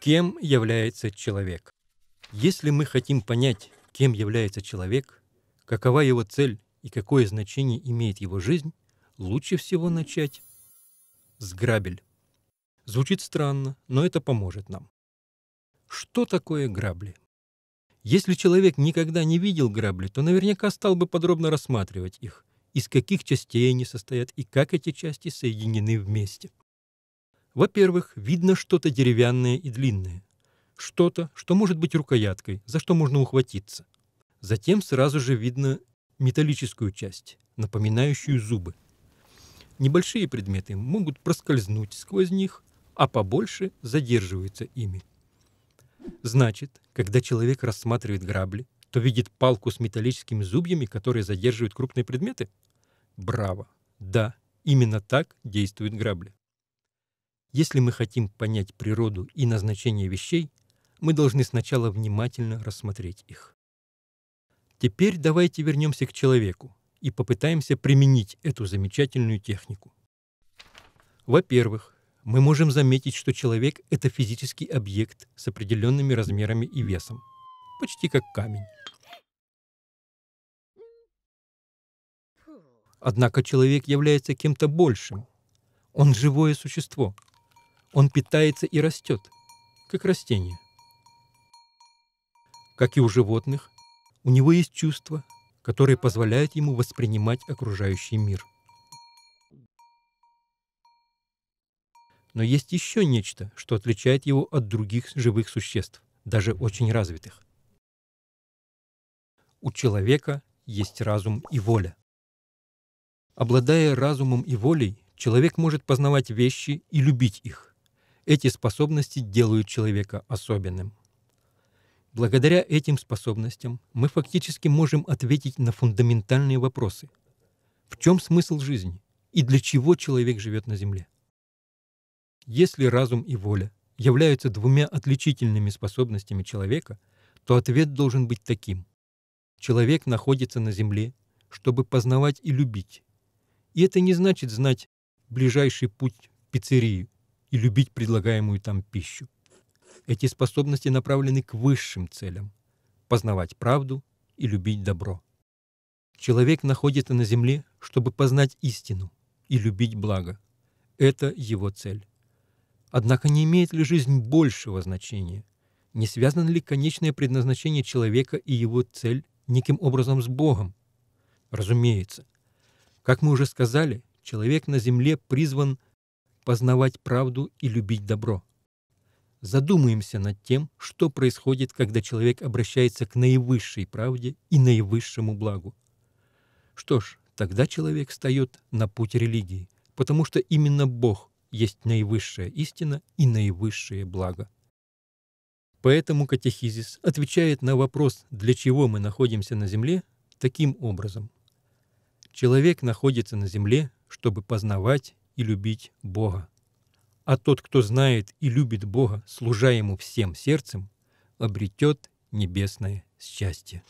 Кем является человек? Если мы хотим понять, кем является человек, какова его цель и какое значение имеет его жизнь, лучше всего начать с грабель. Звучит странно, но это поможет нам. Что такое грабли? Если человек никогда не видел грабли, то наверняка стал бы подробно рассматривать их, из каких частей они состоят и как эти части соединены вместе. Во-первых, видно что-то деревянное и длинное. Что-то, что может быть рукояткой, за что можно ухватиться. Затем сразу же видно металлическую часть, напоминающую зубы. Небольшие предметы могут проскользнуть сквозь них, а побольше задерживаются ими. Значит, когда человек рассматривает грабли, то видит палку с металлическими зубьями, которые задерживают крупные предметы? Браво! Да, именно так действуют грабли. Если мы хотим понять природу и назначение вещей, мы должны сначала внимательно рассмотреть их. Теперь давайте вернемся к человеку и попытаемся применить эту замечательную технику. Во-первых, мы можем заметить, что человек – это физический объект с определенными размерами и весом, почти как камень. Однако человек является кем-то большим. Он живое существо. Он питается и растет, как растение. Как и у животных, у него есть чувства, которые позволяют ему воспринимать окружающий мир. Но есть еще нечто, что отличает его от других живых существ, даже очень развитых. У человека есть разум и воля. Обладая разумом и волей, человек может познавать вещи и любить их. Эти способности делают человека особенным. Благодаря этим способностям мы фактически можем ответить на фундаментальные вопросы. В чем смысл жизни и для чего человек живет на Земле? Если разум и воля являются двумя отличительными способностями человека, то ответ должен быть таким. Человек находится на Земле, чтобы познавать и любить, и это не значит знать ближайший путь в пиццерию и любить предлагаемую там пищу. Эти способности направлены к высшим целям – познавать правду и любить добро. Человек находится на земле, чтобы познать истину и любить благо. Это его цель. Однако не имеет ли жизнь большего значения? Не связано ли конечное предназначение человека и его цель неким образом с Богом? Разумеется, как мы уже сказали, человек на земле призван познавать правду и любить добро. Задумаемся над тем, что происходит, когда человек обращается к наивысшей правде и наивысшему благу. Что ж, тогда человек встает на путь религии, потому что именно Бог есть наивысшая истина и наивысшее благо. Поэтому катехизис отвечает на вопрос, для чего мы находимся на Земле, таким образом – Человек находится на земле, чтобы познавать и любить Бога. А тот, кто знает и любит Бога, служа Ему всем сердцем, обретет небесное счастье.